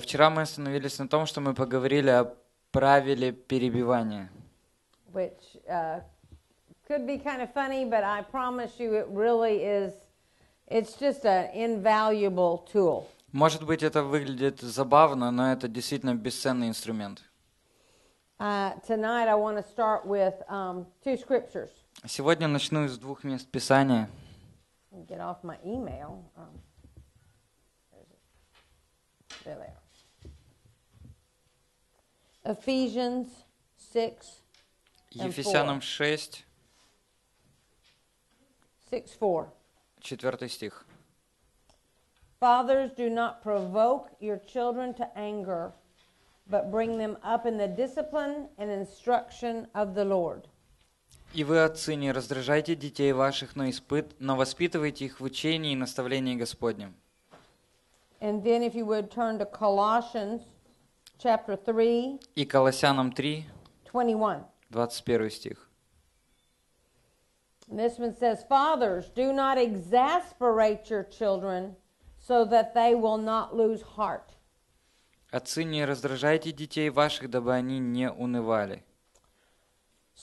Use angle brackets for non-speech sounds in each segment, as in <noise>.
Вчера мы остановились на том, что мы поговорили о правиле перебивания. Which uh, could be kind of funny, but I promise you, it really is. It's just an invaluable tool. Может быть, это выглядит забавно, но это действительно бесценный инструмент. Uh, um, Сегодня начну с двух мест Писания. get off my email. Um, there they are. Ephesians 6. Ефесянам 6. 6 4. Четвертый стих. Fathers, do not provoke your children to anger, but bring them up in the discipline and instruction of the Lord. И вы, отцы, не раздражайте детей ваших но испыт, но воспитывайте их в учении и наставлении Господнем. And then if you would turn to Colossians chapter 3, и Колоссянам 3, 21, 21 стих. And this one says, Fathers, do not exasperate your children, so that they will not lose heart. Отцы, не раздражайте детей ваших, дабы они не унывали.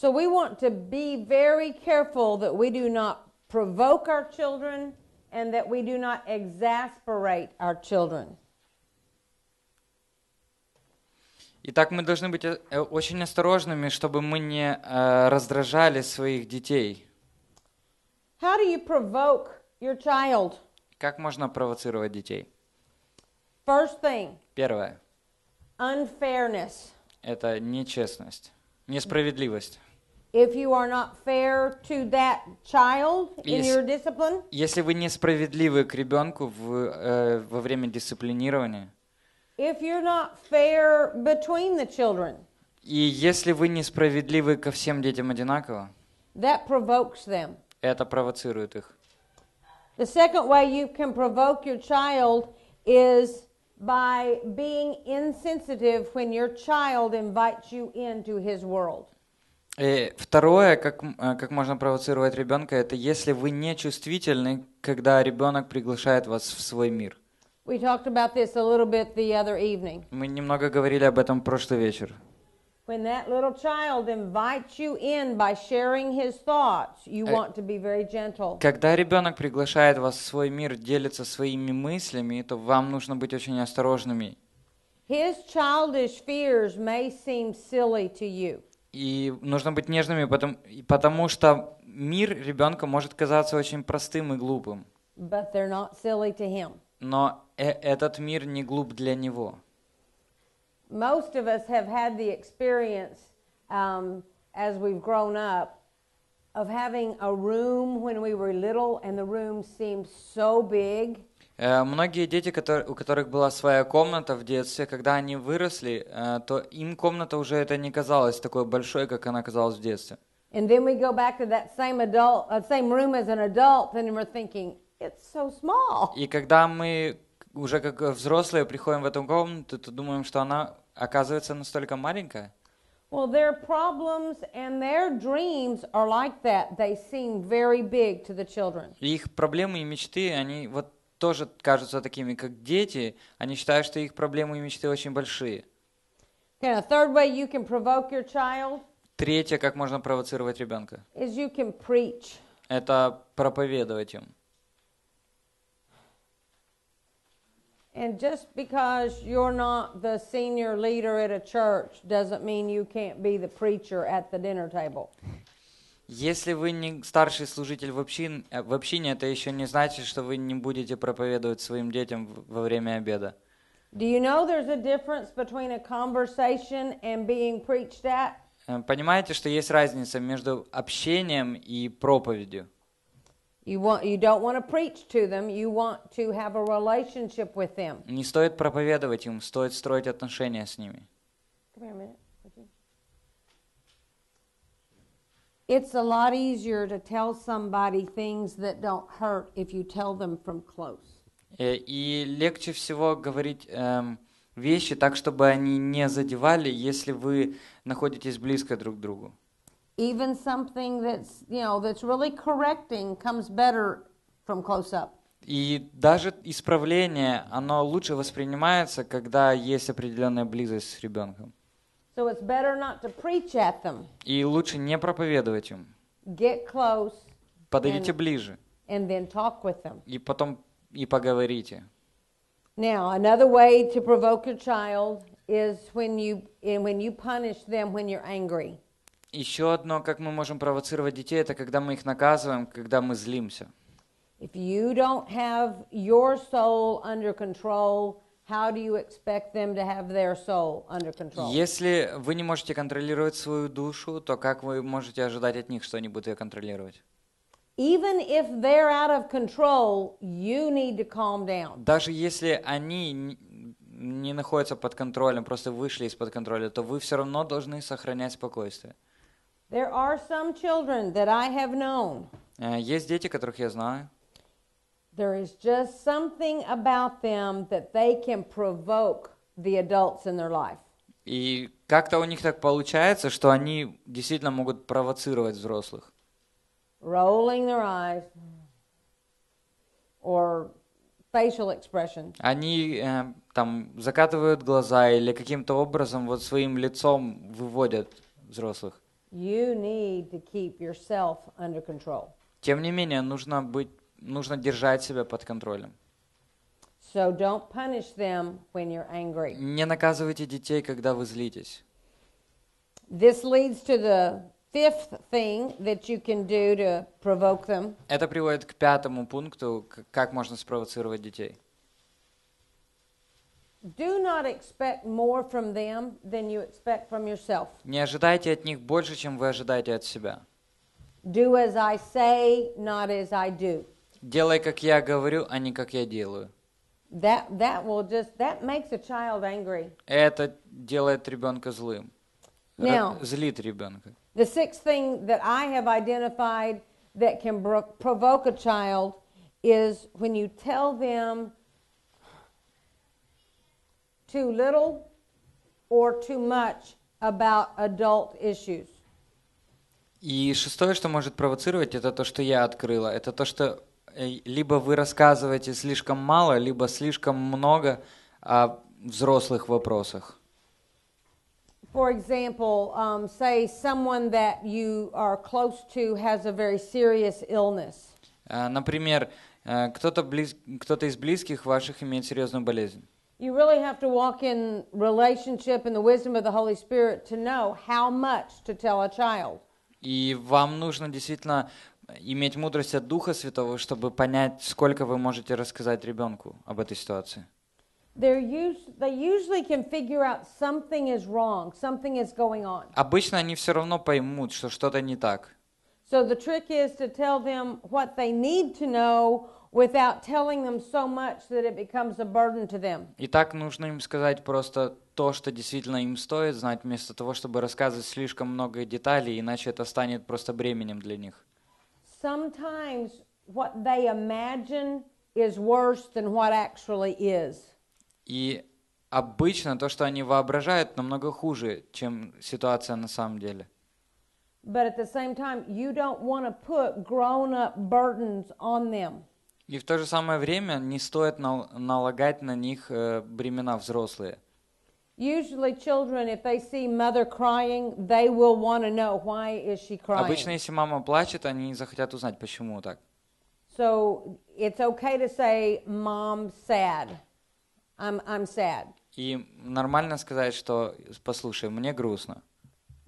So we want to be very careful that we do not provoke our children and that we do not exasperate our children. Итак, мы должны быть э, э, очень осторожными, чтобы мы не э, раздражали своих детей. How do you provoke your child? Как можно провоцировать детей? First thing. Первое. Unfairness. Это нечестность. Несправедливость. If you are not fair to that child in если, your discipline, если вы несправедливы к ребенку в, э, во время дисциплинирования, if you're not fair between the children, и если вы несправедливы ко всем детям одинаково, that provokes them. это провоцирует их. The second way you can provoke your child is by being insensitive when your child invites you into his world. И второе, как, э, как можно провоцировать ребенка, это если вы не чувствительны, когда ребенок приглашает вас в свой мир. Мы немного говорили об этом прошлый вечер. When that little child invites you in by sharing his thoughts, you э, want to be very gentle. Когда ребенок приглашает вас в свой мир, делится своими мыслями, то вам нужно быть очень осторожными. His childish fears may seem silly to you. И нужно быть нежными, потому, потому что мир ребенка может казаться очень простым и глупым. But they're not silly to him. Но э этот мир не глуп для него most of us have had the experience um, as we've grown up of having a room when we were little and the room seemed so big. Многие дети, которые, у которых была своя комната в детстве, когда они выросли, то им комната уже это не казалась такой большой, как она казалась в детстве. And then we go back to that same adult, uh, same room as an adult, and we're thinking, it's so small. И когда мы уже как э, взрослые приходим в эту комнату, то думаем, что она оказывается настолько маленькая. Well, their problems and their dreams are like that. They seem very big to the children. Их проблемы и мечты, они вот тоже кажутся такими, как дети. Они считают, что их проблемы и мечты очень большие. Okay, a third way you can provoke your child. Третье, как можно провоцировать ребенка. Is you can preach. Это проповедовать им. And just because you're not the senior leader at a church doesn't mean you can't be the preacher at the dinner table. Если вы не старший служитель в, общин, в общине, это еще не значит, что вы не будете проповедовать своим детям во время обеда. Do you know there's a difference between a conversation and being preached at? Понимаете, что есть разница между общением и проповедью? You want, you don't want to preach to them, you want to have a relationship with them. Не стоит проповедовать им, стоит строить отношения с ними. Come here a minute. It's a lot easier to tell somebody things that don't hurt if you tell them from close. И легче всего говорить эм, вещи так, чтобы они не задевали, если вы находитесь близко друг к другу. even something that's, you know, that's really correcting comes better from close up. И даже исправление, оно лучше воспринимается, когда есть определенная близость с ребенком. So it's better not to preach at them. И лучше не проповедовать им. Get close. Подойдите and, ближе. And then talk with them. И потом и поговорите. Now, another way to provoke your child is when you when you punish them when you're angry. Еще одно, как мы можем провоцировать детей, это когда мы их наказываем, когда мы злимся. If you don't have your soul under control, how do you expect them to have their soul under control? Если вы не можете контролировать свою душу, то как вы можете ожидать от них, что они будут ее контролировать? Even if they're out of control, you need to calm down. Даже если они не находятся под контролем, просто вышли из-под контроля, то вы все равно должны сохранять спокойствие. There are some children that I have known. Э, есть дети, которых я знаю. There is just something about them that they can provoke the adults in their life. И как-то у них так получается, что они действительно могут провоцировать взрослых. Rolling their eyes or facial expression. Они э, там закатывают глаза или каким-то образом вот своим лицом выводят взрослых. You need to keep yourself under control. Тем не менее, нужно быть, нужно держать себя под контролем. So don't punish them when you're angry. Не наказывайте детей, когда вы злитесь. This leads to the fifth thing that you can do to provoke them. Это приводит к пятому пункту, как можно спровоцировать детей. Do not expect more from them than you expect from yourself. Не ожидайте от них больше, чем вы ожидаете от себя. Do as I say, not as I do. Делай, как я говорю, а не как я делаю. That, that will just, that makes a child angry. Это делает ребенка злым. Now, злит ребенка. The sixth thing that I have identified that can provoke a child is when you tell them too little or too much about adult issues. И шестое, что может провоцировать, это то, что я открыла. Это то, что э, либо вы рассказываете слишком мало, либо слишком много о взрослых вопросах. For example, um, say someone that you are close to has a very serious illness. Э, например, э, кто-то близ... кто из близких ваших имеет серьезную болезнь. You really have to walk in relationship and the wisdom of the Holy Spirit to know how much to tell a child. И вам нужно действительно иметь мудрость от Духа Святого, чтобы понять, сколько вы можете рассказать ребенку об этой ситуации. Обычно они все равно поймут, что что-то не так. So the trick is to tell them what they need to know Итак, нужно им сказать просто то, что действительно им стоит знать, вместо того, чтобы рассказывать слишком много деталей, иначе это станет просто бременем для них. what they imagine is worse than what actually is. И обычно то, что они воображают, намного хуже, чем ситуация на самом деле. But at the same time, you don't want to put grown-up burdens on them. И в то же самое время не стоит налагать на них бремена взрослые. Usually children, if they see mother crying, they will want to know why is she crying. Обычно, если мама плачет, они захотят узнать, почему так. So it's okay to say, "Mom, sad. I'm, I'm sad." И нормально сказать, что, послушай, мне грустно.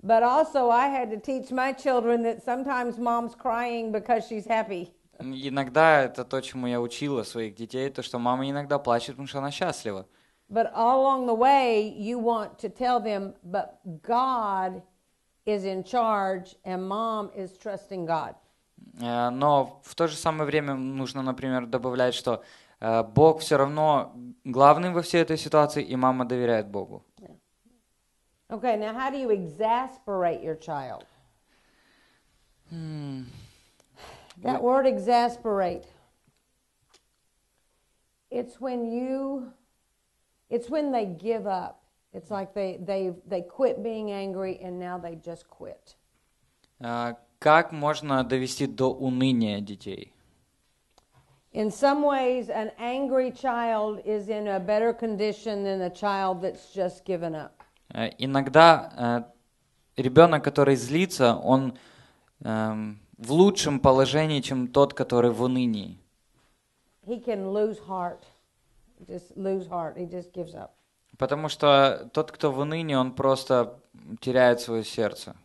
But also, I had to teach my children that sometimes mom's crying because she's happy. Иногда это то, чему я учила своих детей, то, что мама иногда плачет, потому что она счастлива. But all along the way, you want to tell them, but God is in charge and mom is trusting God. Э, но в то же самое время нужно, например, добавлять, что э, Бог все равно главный во всей этой ситуации, и мама доверяет Богу. Okay, now how do you exasperate your child? Hmm. That word exasperate. It's when you it's when they give up. It's like they they they quit being angry and now they just quit. Как можно довести до уныния детей? In some ways, an angry child is in a better condition than a child that's just given up. Э, иногда э, ребенок, который злится, он в лучшем положении, чем тот, который в унынии. Потому что тот, кто в унынии, он просто теряет свое сердце.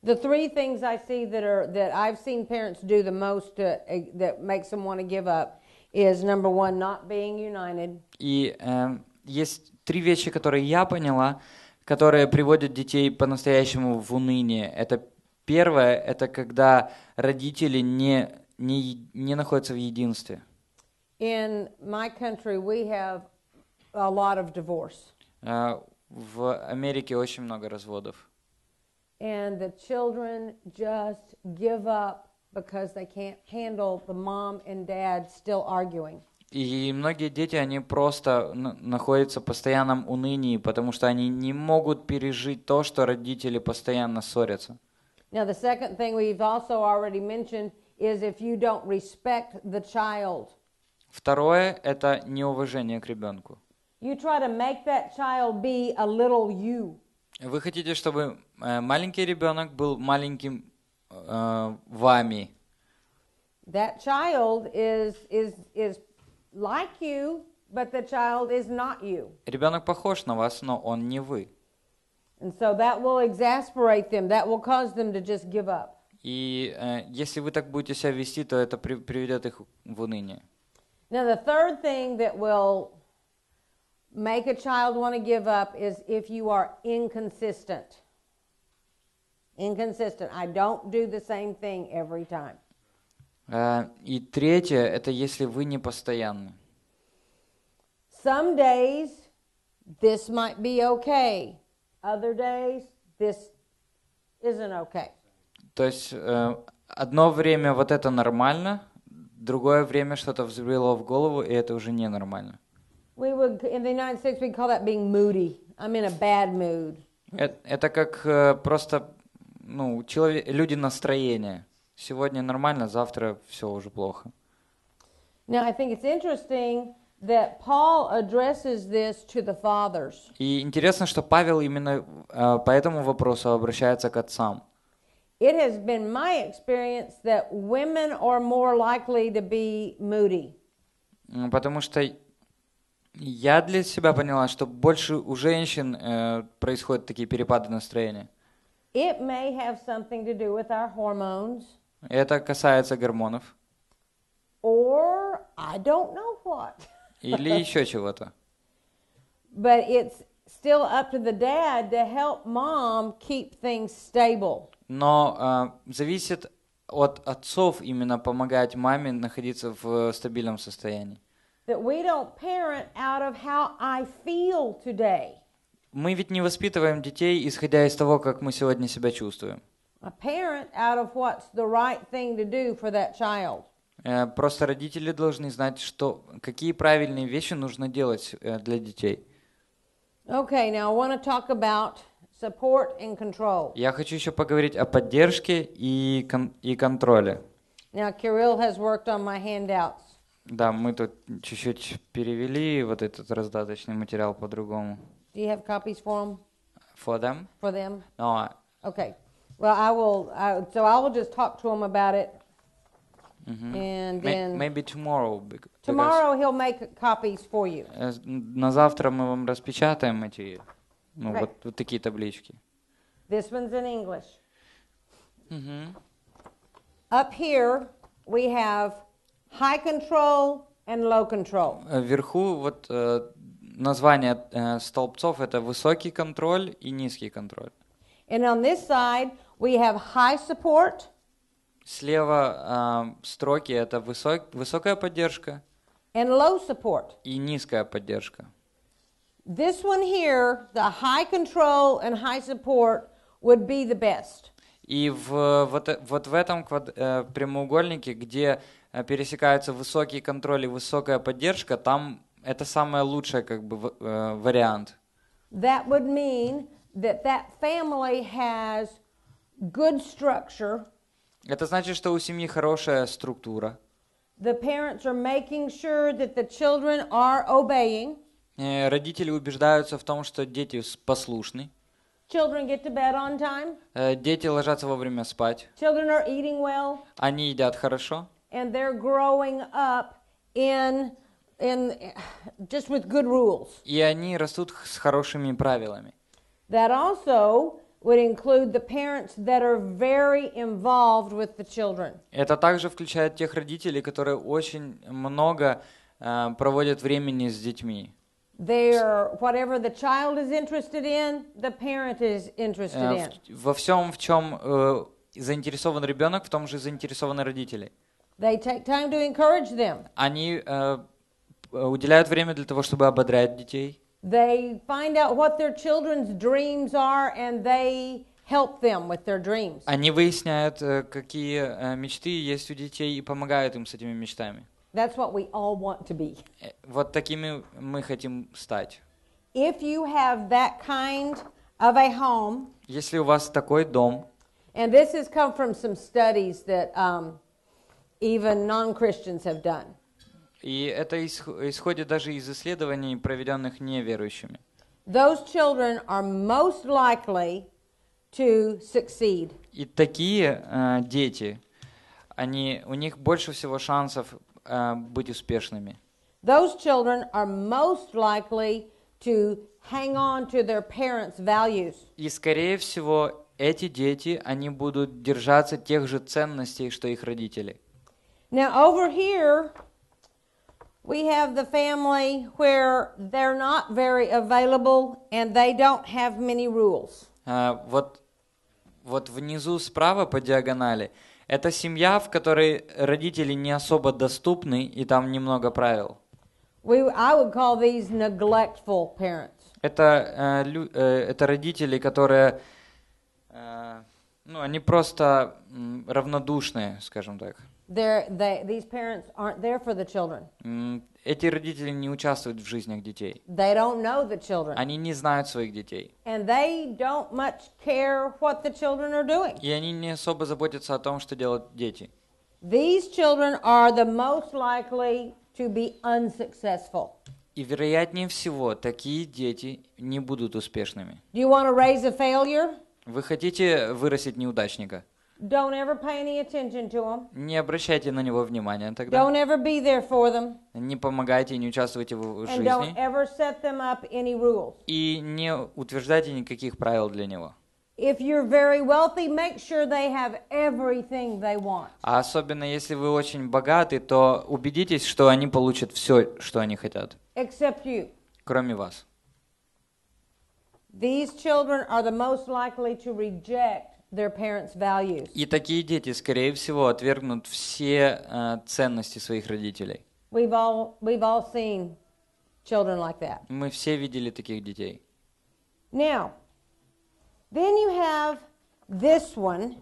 The three things I see that are that I've seen parents do the most to, uh, that makes them want to give up is number one, not being united. И э, есть три вещи, которые я поняла, которые приводят детей по-настоящему в уныние. Это Первое – это когда родители не, не, не находятся в единстве. In my country we have a lot of divorce. Uh, в Америке очень много разводов. And the children just give up because they can't handle the mom and dad still arguing. И многие дети, они просто находятся в постоянном унынии, потому что они не могут пережить то, что родители постоянно ссорятся. Now, the second thing we've also already mentioned is if you don't respect the child. Второе – это неуважение к ребенку. You try to make that child be a little you. Вы хотите, чтобы маленький ребенок был маленьким э, вами. That child is, is, is like you, but the child is not you. Ребенок похож на вас, но он не вы. And so that will exasperate them. That will cause them to just give up. И э, если вы так будете себя вести, то это при, приведет их в уныние. Now the third thing that will make a child want to give up is if you are inconsistent. Inconsistent. I don't do the same thing every time. Uh, и третье это если вы не постоянны. Some days this might be okay. Other days, this isn't okay. То есть э, одно время вот это нормально, другое время что-то взбрело в голову, и это уже ненормально. We would, in the United States, we call that being moody. I'm in a bad mood. Это, как э, просто ну, человек, люди настроения. Сегодня нормально, завтра все уже плохо. Now, I think it's interesting that Paul addresses this to the fathers. И интересно, что Павел именно э, по этому вопросу обращается к отцам. It has been my experience that women are more likely to be moody. Потому что я для себя поняла, что больше у женщин э, происходят такие перепады настроения. It may have something to do with our hormones. Это касается гормонов. Or I don't know what. <laughs> или <laughs> еще чего-то. But it's still up to the dad to help mom keep things stable. Но э, зависит от отцов именно помогать маме находиться в стабильном состоянии. That we don't parent out of how I feel today. Мы ведь не воспитываем детей, исходя из того, как мы сегодня себя чувствуем. A parent out of what's the right thing to do for that child. Э, просто родители должны знать, что, какие правильные вещи нужно делать э, для детей. Okay, now I want to talk about support and control. Я хочу еще поговорить о поддержке и, кон- и контроле. Now, Kirill has worked on my handouts. Да, мы тут чуть-чуть перевели вот этот раздаточный материал по-другому. Do you have copies for them? For them? For them? No. Okay. Well, I will, I, so I will just talk to them about it. Mm-hmm. And then May- maybe tomorrow. because- tomorrow he'll make copies for you. Э, с- На завтра мы вам распечатаем эти, ну, Right. вот, вот такие таблички. This one's in English. Up here, we have high control and low control. Э, Вверху вот э, название э, столбцов это высокий контроль и низкий контроль. And on this side, we have high support Слева э, строки это высок, высокая поддержка and low support. и низкая поддержка. This one here, the high control and high support would be the best. И в, вот, вот в этом квад, э, прямоугольнике, где э, пересекаются высокий контроль и высокая поддержка, там это самый лучший как бы э, вариант. That would mean that that family has good structure это значит, что у семьи хорошая структура. The parents are making sure that the children are obeying. Родители убеждаются в том, что дети послушны. Children get to bed on time. Дети ложатся вовремя спать. Children are eating well. Они едят хорошо. And they're growing up in in just with good rules. И они растут с хорошими правилами. That also would include the parents that are very involved with the children. Это также включает тех родителей, которые очень много э, проводят времени с детьми. They are whatever the child is interested in, the parent is interested э, in. Э, во всем, в чем э, заинтересован ребенок, в том же заинтересованы родители. They take time to encourage them. Они э, э уделяют время для того, чтобы ободрять детей. They find out what their children's dreams are and they help them with their dreams. Они выясняют, э, какие э, мечты есть у детей и помогают им с этими мечтами. That's what we all want to be. Э, вот такими мы хотим стать. If you have that kind of a home, если у вас такой дом, and this has come from some studies that um, even non-Christians have done. И это исходит даже из исследований, проведенных неверующими. Those children are most likely to succeed. И такие э, дети, они, у них больше всего шансов э, быть успешными. Those children are most likely to hang on to their parents' values. И скорее всего эти дети, они будут держаться тех же ценностей, что их родители. Now over here We have the family where they're not very available and they don't have many rules. Uh, вот, вот внизу справа по диагонали это семья, в которой родители не особо доступны и там немного правил. We, I would call these neglectful parents. Это, э, лю, э, это родители, которые, э, ну, они просто равнодушные, скажем так. They, these parents aren't there for the children. Эти родители не участвуют в жизнях детей. They don't know the children. Они не знают своих детей. And they don't much care what the children are doing. И они не особо заботятся о том, что делают дети. These children are the most likely to be unsuccessful. И вероятнее всего, такие дети не будут успешными. Do you want to raise a failure? Вы хотите вырастить неудачника? Don't ever pay any attention to them. Не обращайте на него внимания тогда. Don't ever be there for them. Не помогайте, не участвуйте в And жизни. Don't ever set them up any rules. И не утверждайте никаких правил для него. If you're very wealthy, make sure they have everything they want. А особенно если вы очень богаты, то убедитесь, что они получат все, что они хотят. Except you. Кроме вас. These children are the most likely to reject their parents' values. И такие дети, скорее всего, отвергнут все э, ценности своих родителей. We've all, we've all seen children like that. Мы все видели таких детей. Now, then you have this one,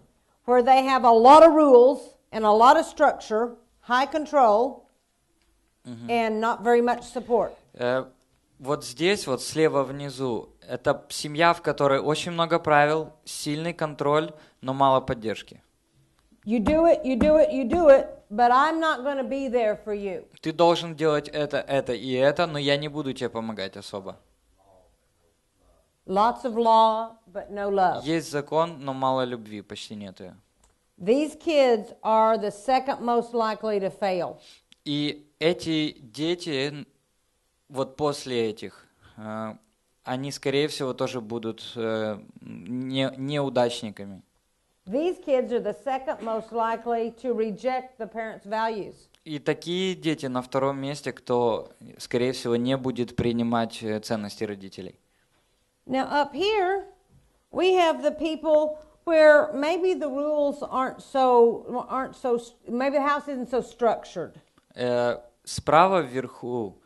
where they have a lot of rules and a lot of structure, high control, mm-hmm. and not very much support. Э, вот здесь, вот слева внизу, Это семья, в которой очень много правил, сильный контроль, но мало поддержки. Ты должен делать это, это и это, но я не буду тебе помогать особо. Lots of law, but no love. Есть закон, но мало любви, почти нет ее. These kids are the second most likely to fail. И эти дети, вот после этих, э, они, скорее всего, тоже будут э, не, неудачниками. These kids are the second most likely to reject the parents' values. И такие дети на втором месте, кто, скорее всего, не будет принимать ценности родителей. Now up here we have the people where maybe the rules aren't so aren't so maybe the house isn't so structured. Э, справа вверху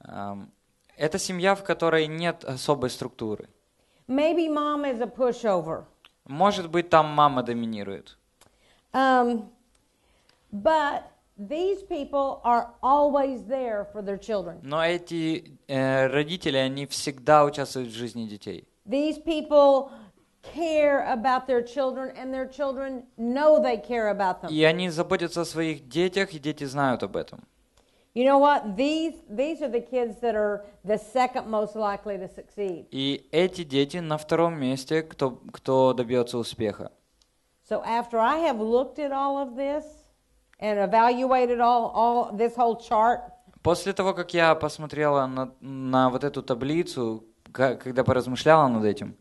эм, это семья, в которой нет особой структуры. Maybe mom is a pushover. Может быть, там мама доминирует. Um, but these people are always there for their children. Но эти э, родители, они всегда участвуют в жизни детей. These people care about their children and their children know they care about them. И они заботятся о своих детях, и дети знают об этом. You know what? These, these are the kids that are the second most likely to succeed. И эти дети на втором месте, кто, кто добьется успеха. So after I have looked at all of this and evaluated all, all this whole chart, После того, как я посмотрела на, на вот эту таблицу, когда поразмышляла над этим,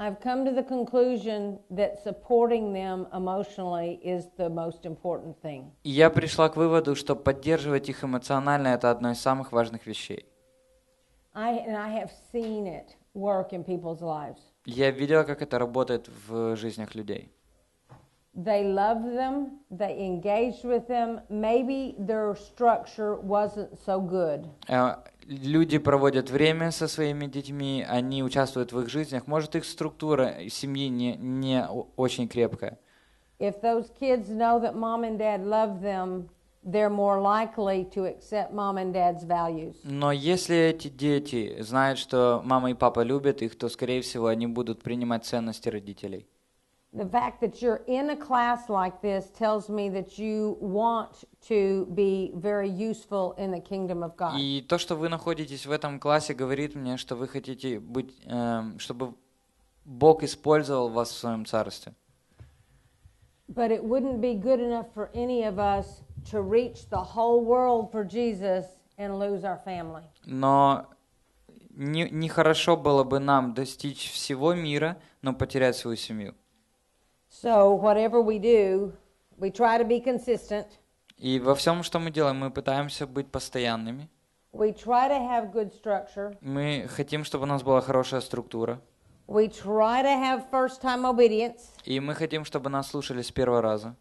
I've come to the conclusion that supporting them emotionally is the most important thing. И я пришла к выводу, что поддерживать их эмоционально это одно из самых важных вещей. I and I have seen it work in people's lives. Я видела, как это работает в жизнях людей. They loved them, they engaged with them. Maybe their structure wasn't so good люди проводят время со своими детьми, они участвуют в их жизнях. Может, их структура семьи не, не очень крепкая. Но если эти дети знают, что мама и папа любят их, то, скорее всего, они будут принимать ценности родителей the fact that you're in a class like this tells me that you want to be very useful in the kingdom of God. И то, что вы находитесь в этом классе, говорит мне, что вы хотите быть, чтобы Бог использовал вас в своем царстве. But it wouldn't be good enough for any of us to reach the whole world for Jesus and lose our family. Но не, нехорошо было бы нам достичь всего мира, но потерять свою семью. So whatever we do, we try to be consistent. И во всем, что мы делаем, мы пытаемся быть постоянными. We try to have good structure. Мы хотим, чтобы у нас была хорошая структура. We try to have first time obedience. И мы хотим, чтобы нас слушали с первого раза.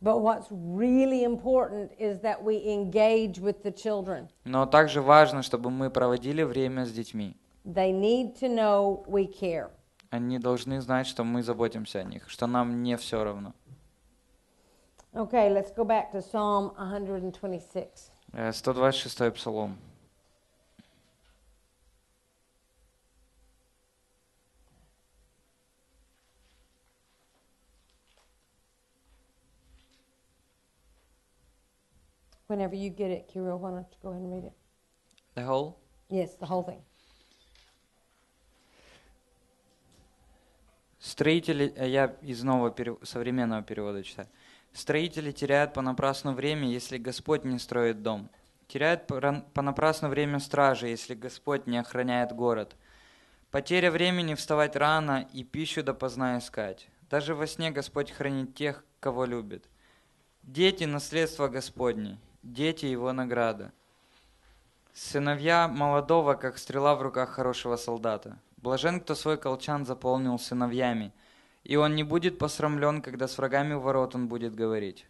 But what's really important is that we engage with the children. Но также важно, чтобы мы проводили время с детьми. They need to know we care. они должны знать, что мы заботимся о них, что нам не все равно. Okay, let's go back to Psalm 126. 126 псалом. Whenever you get it, Kirill, why don't you go ahead and read it? The whole? Yes, the whole thing. Строители, э, я из нового современного перевода читаю. Строители теряют понапрасну время, если Господь не строит дом. Теряют понапрасну время стражи, если Господь не охраняет город. Потеря времени вставать рано и пищу допоздна искать. Даже во сне Господь хранит тех, кого любит. Дети – наследство Господне, дети – его награда. Сыновья молодого, как стрела в руках хорошего солдата – Блажен, кто свой колчан заполнил сыновьями, и он не будет посрамлен, когда с врагами у ворот он будет говорить.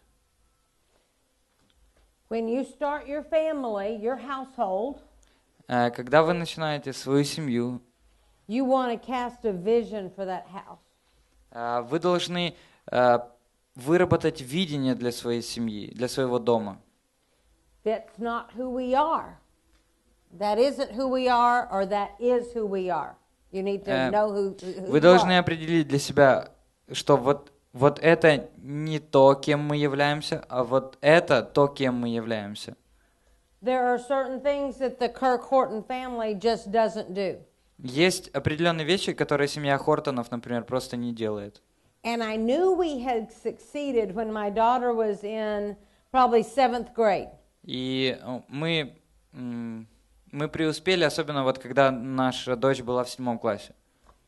When you start your family, your household, э, когда вы начинаете свою семью, you cast a for that house. Э, вы должны э, выработать видение для своей семьи, для своего дома. That's not who we are. That isn't who we are, or that is who we are. Вы должны определить для себя, что вот вот это не то, кем мы являемся, а вот это то, кем мы являемся. Есть определенные вещи, которые семья Хортонов, например, просто не делает. And I knew we had succeeded when my daughter was in probably seventh grade. И э, мы мы преуспели, особенно вот когда наша дочь была в седьмом классе.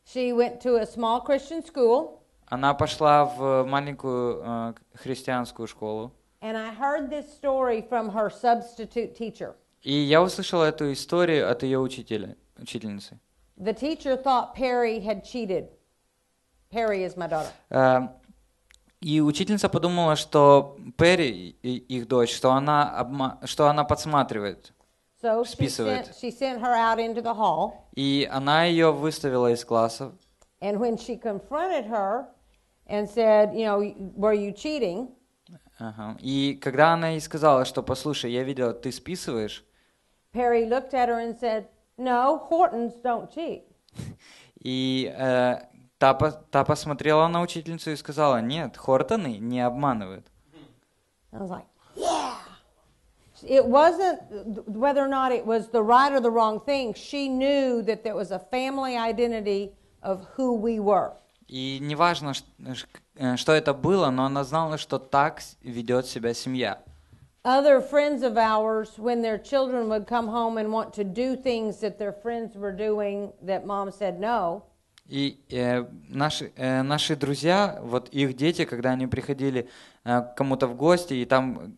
She went to a small Christian school. Она пошла в маленькую э, христианскую школу. And I heard this story from her substitute teacher. И я услышал эту историю от ее учителя, учительницы. The teacher thought Perry had cheated. Perry is my daughter. Uh, и учительница подумала, что Перри, их дочь, что она, обма... что она подсматривает списывает. И она ее выставила из класса. And when she confronted her and said, you know, were you cheating? Ага. И когда она ей сказала, что, послушай, я видела, ты списываешь. Perry looked at her and said, no, Hortons don't cheat. <laughs> И э, та, та посмотрела на учительницу и сказала, нет, Хортоны не обманывают. I was like, it wasn't whether or not it was the right or the wrong thing. She knew that there was a family identity of who we were. И неважно, что это было, но она знала, что так ведет себя семья. Other friends of ours, when their children would come home and want to do things that their friends were doing that mom said no. И э, наши, э, наши друзья, вот их дети, когда они приходили э, кому-то в гости, и там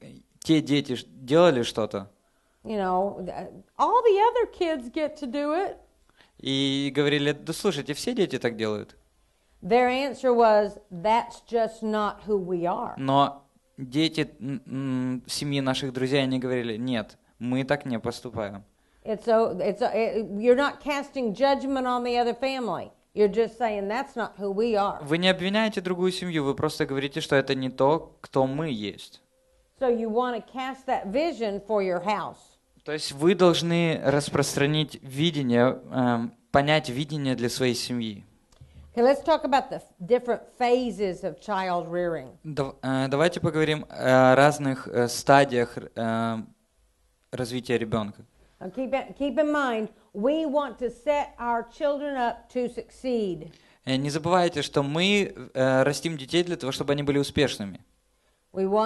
те дети делали что-то. You know, all the other kids get to do it. И говорили, да слушайте, все дети так делают. Their answer was, that's just not who we are. Но дети семьи наших друзей, они говорили, нет, мы так не поступаем. It's a, it's a, uh, it, you're not casting judgment on the other family. You're just saying that's not who we are. Вы не обвиняете другую семью, вы просто говорите, что это не то, кто мы есть. So you want to cast that vision for your house. То есть вы должны распространить видение, эм, понять видение для своей семьи. Okay, let's talk about the different phases of child rearing. Э, давайте поговорим о разных э, стадиях э, развития ребенка. Keep, keep in mind, we want to set our children up to succeed. Не забывайте, что мы растим детей для того, чтобы они были успешными. Мы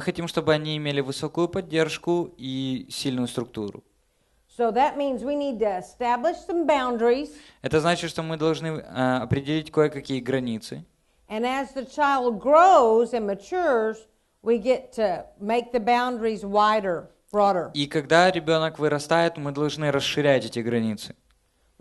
хотим, чтобы они имели высокую поддержку и сильную структуру. So that means we need to establish some boundaries. Это значит, что мы должны uh, определить кое-какие границы. And as the child grows and matures, we get to make the boundaries wider, broader. И когда ребенок вырастает, мы должны расширять эти границы.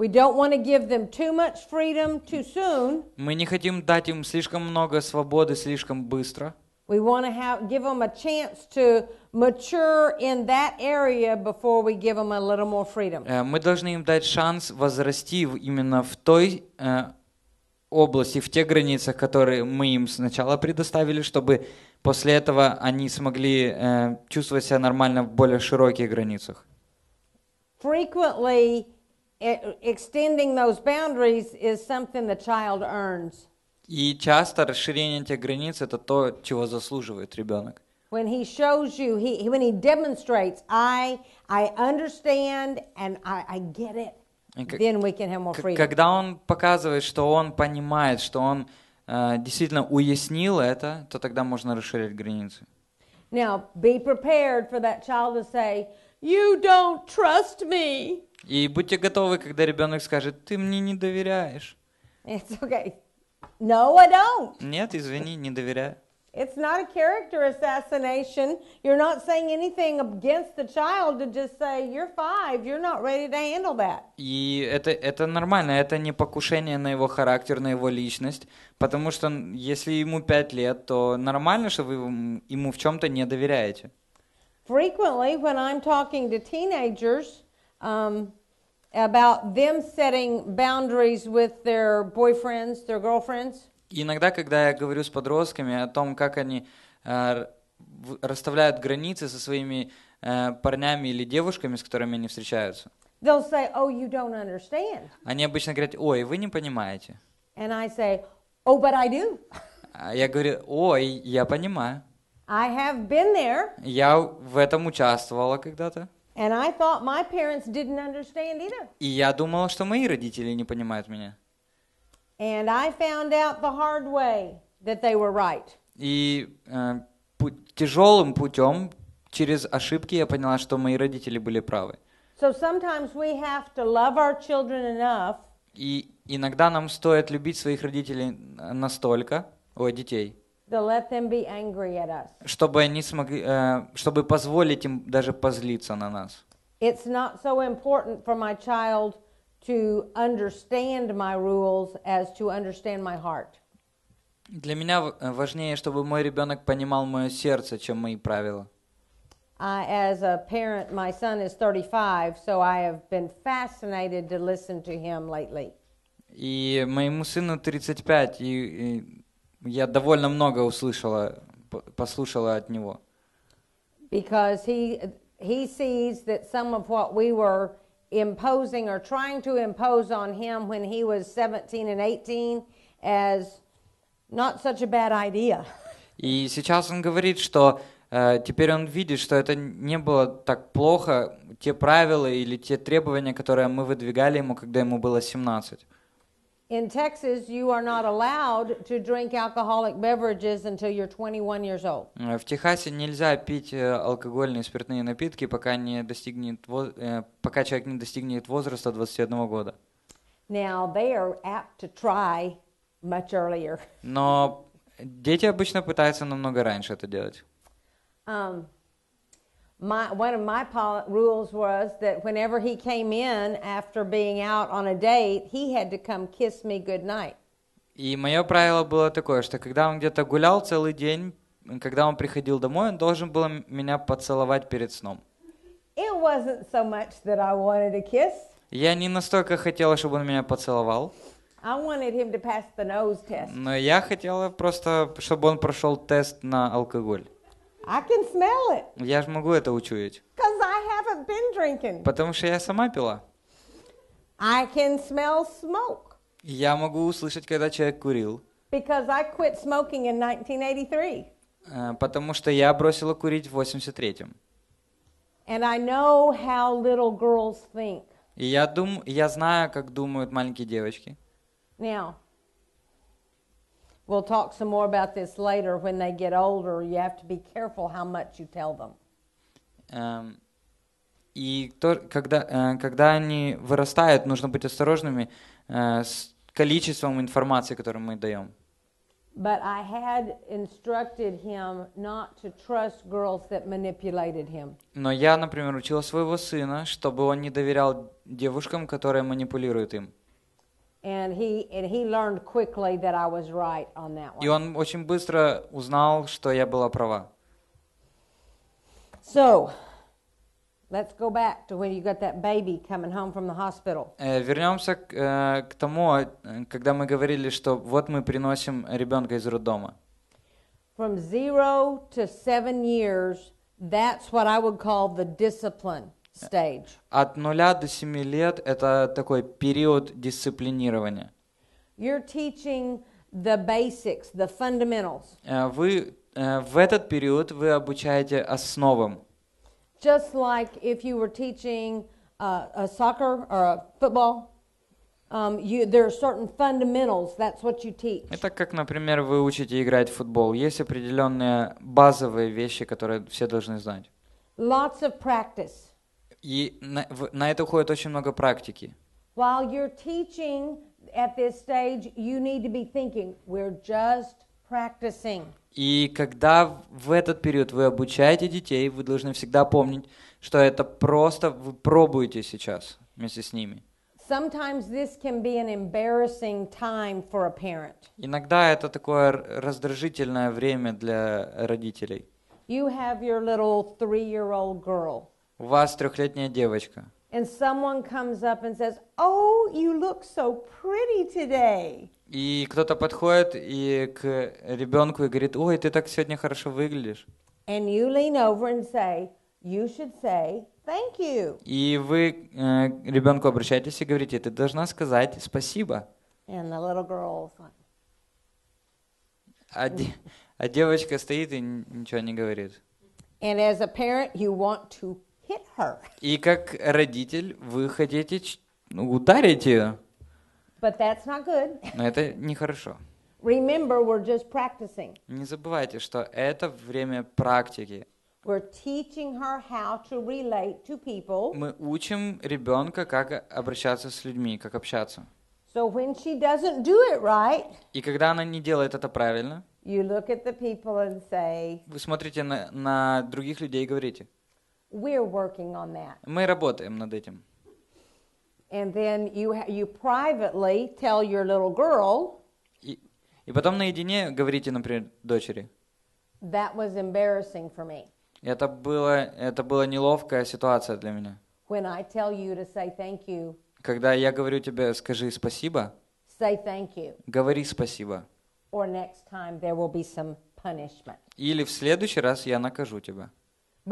We don't want to give them too much freedom too soon. Мы не хотим дать им слишком много свободы слишком быстро. We want to have, give them a chance to mature in that area before we give them a little more freedom. Э, мы должны им дать шанс возрасти именно в той э, области, в те границы, которые мы им сначала предоставили, чтобы после этого они смогли э, чувствовать себя нормально в более широких границах. Frequently extending those boundaries is something the child earns. И часто расширение этих границ это то, чего заслуживает ребенок. When he shows you, he, when he demonstrates, I, I understand and I, I get it. Then we can have more freedom. Когда он показывает, что он понимает, что он э, действительно уяснил это, то тогда можно расширять границы. Now, be prepared for that child to say, You don't trust me. И будьте готовы, когда ребенок скажет, ты мне не доверяешь. It's okay. No, I don't. Нет, извини, не доверяю. It's not a character assassination. You're not saying anything against the child to just say you're five. You're not ready to handle that. И это это нормально. Это не покушение на его характер, на его личность, потому что если ему пять лет, то нормально, что вы ему в чем-то не доверяете frequently when I'm talking to teenagers um, about them setting boundaries with their boyfriends, their girlfriends. Иногда, когда я говорю с подростками о том, как они э, расставляют границы со своими э, парнями или девушками, с которыми они встречаются, they'll say, "Oh, you don't understand." Они обычно говорят, "Ой, вы не понимаете." And I say, "Oh, but I do." А я говорю, "Ой, я понимаю." I have been there. Я в этом участвовала когда-то. And I thought my parents didn't understand either. И я думала, что мои родители не понимают меня. And I found out the hard way that they were right. И э, путь, тяжелым путем через ошибки я поняла, что мои родители были правы. So sometimes we have to love our children enough. И иногда нам стоит любить своих родителей настолько, о детей. Чтобы они смогли, чтобы позволить им даже позлиться на нас. It's not so important for my child to understand my rules as to understand my heart. Для меня важнее, чтобы мой ребенок понимал мое сердце, чем мои правила. Uh, as a parent, my son is 35, so I have been fascinated to listen to him lately. И моему сыну 35, и, и я довольно много услышала, послушала от него. Because he, he sees that some of what we were imposing or trying to impose on him when he was 17 and 18 as not such a bad idea. И сейчас он говорит, что э, теперь он видит, что это не было так плохо, те правила или те требования, которые мы выдвигали ему, когда ему было 17. in Texas, you are not allowed to drink alcoholic beverages until you're 21 years old. В Техасе нельзя пить алкогольные спиртные напитки, пока не достигнет пока человек не достигнет возраста 21 года. Now they are apt to try much earlier. Но дети обычно пытаются намного раньше это делать. my, one of my rules was that whenever he came in after being out on a date, he had to come kiss me goodnight. И мое правило было такое, что когда он где-то гулял целый день, когда он приходил домой, он должен был меня поцеловать перед сном. It wasn't so much that I wanted a kiss. Я не настолько хотела, чтобы он меня поцеловал. I wanted him to pass the nose test. Но я хотела просто, чтобы он прошел тест на алкоголь. I can smell it. Я же могу это учуять. I been drinking. Потому что я сама пила. I can smell smoke. Я могу услышать, когда человек курил. Because I quit smoking in 1983. Э, потому что я бросила курить в 83-м. And I know how little girls think. И я, дум, я знаю, как думают маленькие девочки. Now, We'll talk some more about this later. When they get older, you have to be careful how much you tell them. Um, и то, когда, э, когда они вырастают, нужно быть осторожными uh, с количеством информации, которую мы даем. But I had instructed him not to trust girls that manipulated him. Но я, например, учил своего сына, чтобы он не доверял девушкам, которые манипулируют им. And he, and he learned quickly that I was right on that one. И он очень быстро узнал, что я была права. So, let's go back to when you got that baby coming home from the hospital. Э, вернемся к э, тому, э, когда мы говорили, что вот мы приносим ребенка из роддома. From zero to seven years, that's what I would call the discipline. stage. От нуля до семи лет это такой период дисциплинирования. You're teaching the basics, the fundamentals. Э, вы э, в этот период вы обучаете основам. Just like if you were teaching uh, a soccer or a football. Um, you, there are certain fundamentals. That's what you teach. Это как, например, вы учите играть в футбол. Есть определенные базовые вещи, которые все должны знать. Lots of practice. И на, в, на это уходит очень много практики. While you're teaching at this stage, you need to be thinking, we're just practicing. И когда в этот период вы обучаете детей, вы должны всегда помнить, что это просто вы пробуете сейчас вместе с ними. Sometimes this can be an embarrassing time for a parent. Иногда это такое раздражительное время для родителей. You have your little three-year-old girl. У вас трехлетняя девочка. And someone comes up and says, "Oh, you look so pretty today." И кто-то подходит и к ребенку и говорит, "Ой, ты так сегодня хорошо выглядишь." And you lean over and say, "You should say thank you." И вы э, ребенку обращаетесь и говорите, "Ты должна сказать спасибо." And the little girl а, де а девочка стоит и ничего не говорит. And as a parent, you want to hit her. И как родитель вы хотите ну, ударить ее. But that's not good. Но это нехорошо. Remember, we're just practicing. Не забывайте, что это время практики. We're teaching her how to relate to people. Мы учим ребенка, как обращаться с людьми, как общаться. So when she doesn't do it right, и когда она не делает это правильно, you look at the people and say, вы смотрите на, на других людей и говорите, We're working on that. Мы работаем над этим. And then you you privately tell your little girl. И, и потом наедине говорите, например, дочери. That was embarrassing for me. Это было это была неловкая ситуация для меня. When I tell you to say thank you. Когда я говорю тебе, скажи спасибо. Say thank you. Говори спасибо. Or next time there will be some punishment. Или в следующий раз я накажу тебя.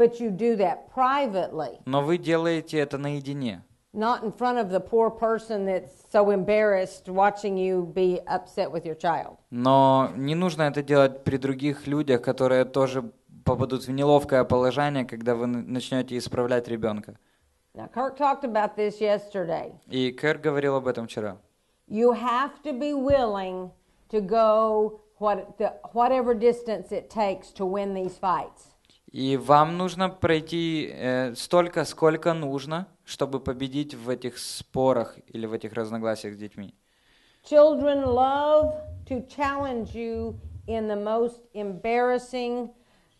But you do that privately. Но вы делаете это наедине. Not in front of the poor person that's so embarrassed watching you be upset with your child. Но не нужно это делать при других людях, которые тоже попадут в неловкое положение, когда вы начнете исправлять ребенка. Now, Kirk talked about this yesterday. И Кэр говорил об этом вчера. You have to be willing to go what, the, whatever distance it takes to win these fights. И вам нужно пройти э, столько, сколько нужно, чтобы победить в этих спорах или в этих разногласиях с детьми. Children love to challenge you in the most embarrassing,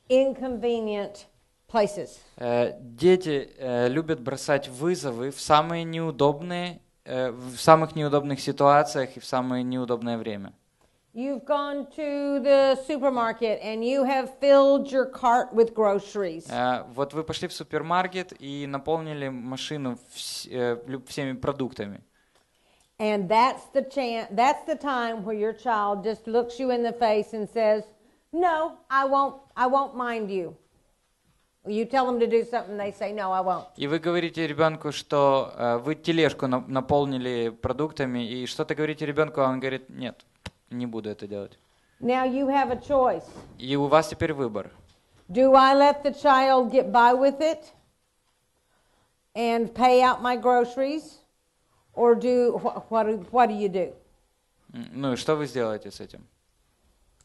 inconvenient places. Э, дети э, любят бросать вызовы в самые неудобные, э, в самых неудобных ситуациях и в самое неудобное время. You've gone to the supermarket and you have filled your cart with groceries. Вот вы пошли в супермаркет и наполнили машину всеми продуктами. And that's the chance, that's the time where your child just looks you in the face and says, "No, I won't. I won't mind you." You tell them to do something, they say, "No, I won't." И вы говорите ребенку, что вы тележку наполнили продуктами, и что-то говорите ребенку, а он говорит, "Нет, не буду это делать. Now you have a choice. И у вас теперь выбор. Do I let the child get by with it and pay out my groceries? Or do, what, what do you do? Ну и что вы сделаете с этим?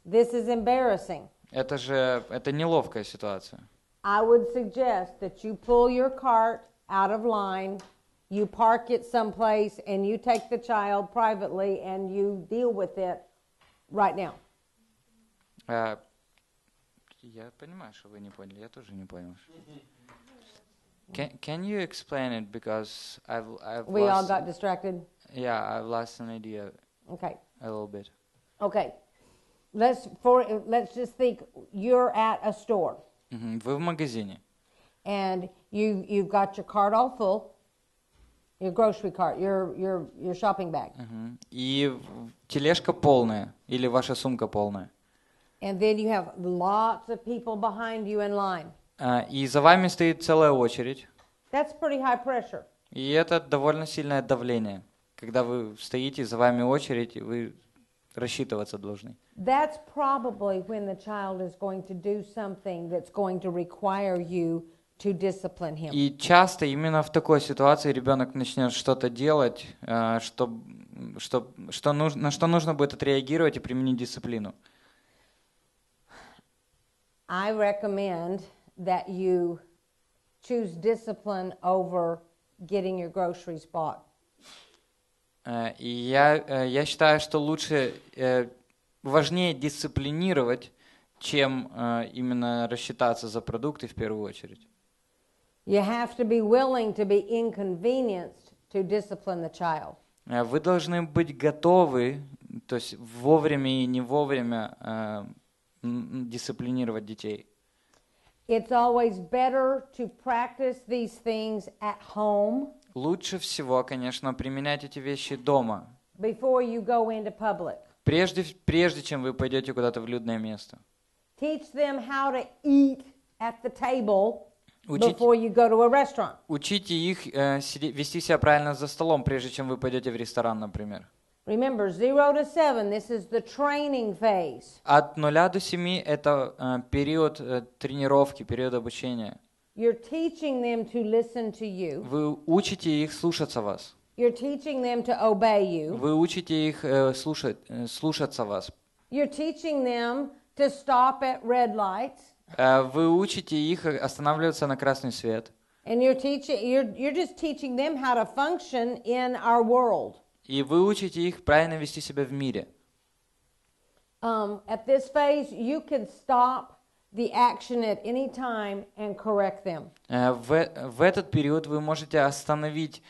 This is embarrassing. Это же, это неловкая ситуация. I would suggest that you pull your cart out of line, you park it someplace, and you take the child privately and you deal with it right now. А, я понимаю, что вы не поняли. Я тоже не понял. Can Can you explain it because I've I've we all got distracted. Yeah, I've lost an idea. Okay. A little bit. Okay. Let's for let's just think. You're at a store. Mm-hmm. Вы в магазине. And you you've got your cart all full. Your grocery cart, your, your, your shopping bag. Мгм. И тележка полная или ваша сумка полная. And then you have lots of people behind you in line. А, И за вами стоит целая очередь. That's pretty high pressure. И это довольно сильное давление. Когда вы стоите, за вами очередь, и вы рассчитываться должны. That's probably when the child is going to do something that's going to require you to discipline him. И часто именно в такой ситуации ребенок начнет что-то делать, э, что, что, что нужно, на что нужно будет отреагировать и применить дисциплину. I recommend that you choose discipline over getting your groceries bought. Э, и я, э, я считаю, что лучше, важнее дисциплинировать, чем именно рассчитаться за продукты в первую очередь. You have to be willing to be inconvenienced to discipline the child. Вы должны быть готовы, то есть вовремя и не вовремя э, дисциплинировать детей. It's always better to practice these things at home. Лучше всего, конечно, применять эти вещи дома. Before you go into public. Прежде, прежде чем вы пойдете куда-то в людное место. Teach them how to eat at the table. Учите, учите их э, сиди, вести себя правильно за столом, прежде чем вы пойдете в ресторан, например. Remember, 0 to 7, this is the training phase. От 0 до семи это э, период э, тренировки, период обучения. You're teaching them to listen to you. Вы учите их слушаться вас. You're teaching them to obey you. Вы учите их э, слушать, э, слушаться вас. You're teaching them to stop at red lights. Вы учите их останавливаться на красный свет. And you're teaching, you're, you're just teaching them how to function in our world. И вы учите их правильно вести себя в мире. Um, at this phase, you can stop the action at any time and correct them. В, в этот период вы можете остановить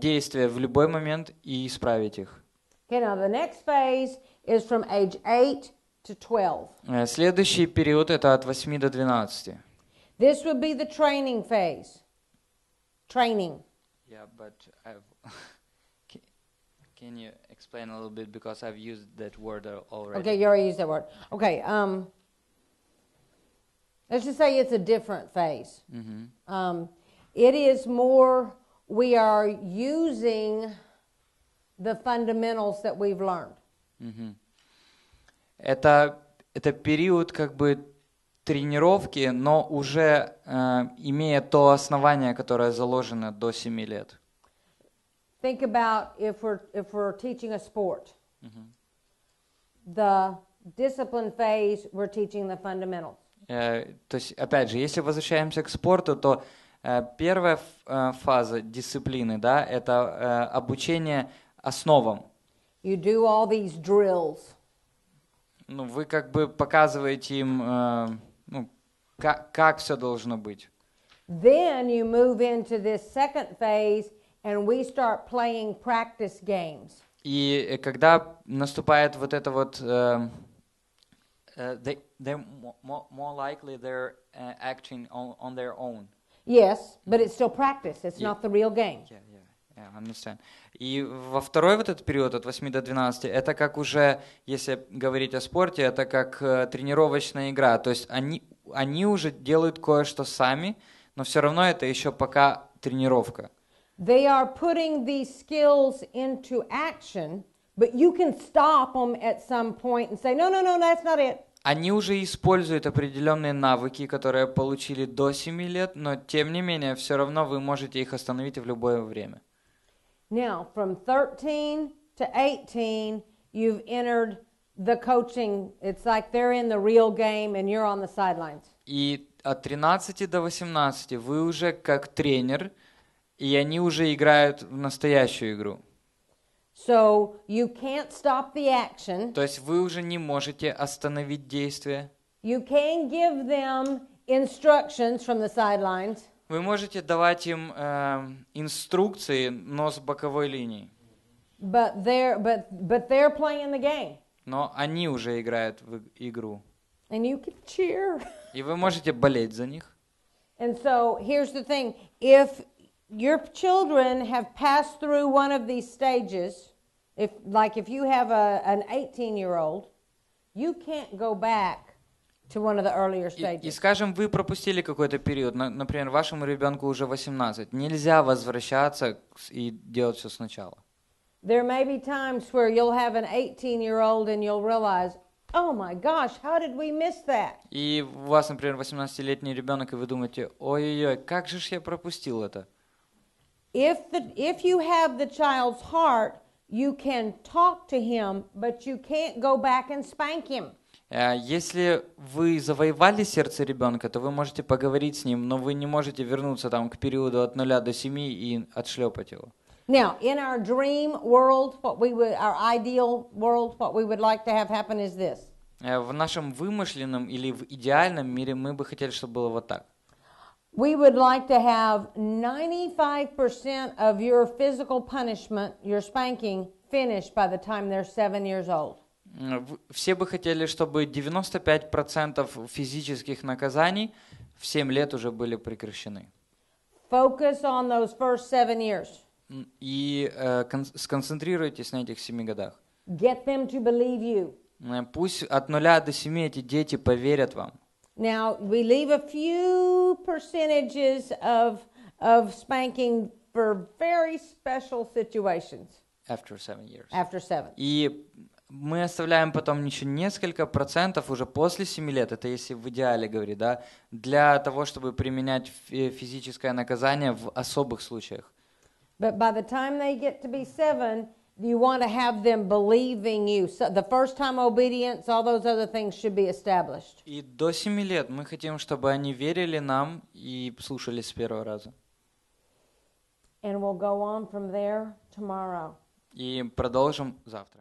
действия в любой момент и исправить их. Okay, now the next phase is from age 8 to 12. Э, следующий период это от 8 до 12. This would be the training phase. Training. Yeah, but I've <laughs> can you explain a little bit because I've used that word already. Okay, you already used that word. Okay, um, let's just say it's a different phase. Mm-hmm. Um, it is more we are using the fundamentals that we've learned. Mm-hmm. Это, это период как бы тренировки, но уже э, имея то основание, которое заложено до 7 лет. Think about if we're, if we're teaching a sport. Mm-hmm. The discipline phase, we're teaching the fundamentals. Э, то есть, опять же, если возвращаемся к спорту, то э, первая э, фаза дисциплины, да, это э, обучение основам. You do all these drills. ну, вы как бы показываете им, э, ну, как, как все должно быть. Then you move into this second phase, and we start playing practice games. И э, когда наступает вот это вот, uh, they they're more, more likely they're acting on, on their own. Yes, but it's still practice. It's yeah. not the real game. Yeah, Yeah, understand. И во второй вот этот период от 8 до 12, это как уже, если говорить о спорте, это как э, тренировочная игра. То есть они, они уже делают кое-что сами, но все равно это еще пока тренировка. They are putting these skills into action, but you can stop them at some point and say, no, no, no, that's not it. Они уже используют определенные навыки, которые получили до 7 лет, но тем не менее, все равно вы можете их остановить в любое время. Now, from 13 to 18, you've entered the coaching. It's like they're in the real game and you're on the sidelines. И от 13 до 18 вы уже как тренер, и они уже играют в настоящую игру. So you can't stop the action. То есть вы уже не можете остановить действие. You can give them instructions from the sidelines. Вы можете давать им э, инструкции, но с боковой линии. But they're, but, but they're playing the game. Но они уже играют в игру. And you can cheer. И вы можете болеть за них. And so here's the thing. If your children have passed through one of these stages, if like if you have a, an 18 year old, you can't go back to one of the earlier stages. И, и скажем, вы пропустили какой-то период, например, вашему ребенку уже 18, нельзя возвращаться и делать все сначала. There may be times where you'll have an 18-year-old and you'll realize, oh my gosh, how did we miss that? И у вас, например, 18-летний ребенок, и вы думаете, ой-ой-ой, как же я пропустил это? If, the, if you have the child's heart, you can talk to him, but you can't go back and spank him. Если вы завоевали сердце ребенка, то вы можете поговорить с ним, но вы не можете вернуться там к периоду от 0 до 7 и отшлепать его. Now, in our dream world, what we would, our ideal world, what we would like to have happen is this. В нашем вымышленном или в идеальном мире мы бы хотели, чтобы было вот так. We would like to have 95% of your physical punishment, your spanking, finished by the time they're seven years old. Все бы хотели, чтобы 95% физических наказаний в 7 лет уже были прекращены. Focus on those first seven years. И э, сконцентрируйтесь на этих семи годах. Get them to believe you. Пусть от нуля до семи эти дети поверят вам. Now we leave a few percentages of of spanking for very special situations. After seven years. After seven. И мы оставляем потом еще несколько процентов уже после 7 лет, это если в идеале говорить, да, для того, чтобы применять физическое наказание в особых случаях. But by the time they get to be seven, you want to have them believing you. So the first time obedience, all those other things should be established. И до семи лет мы хотим, чтобы они верили нам и слушались с первого раза. And we'll go on from there tomorrow. И продолжим завтра.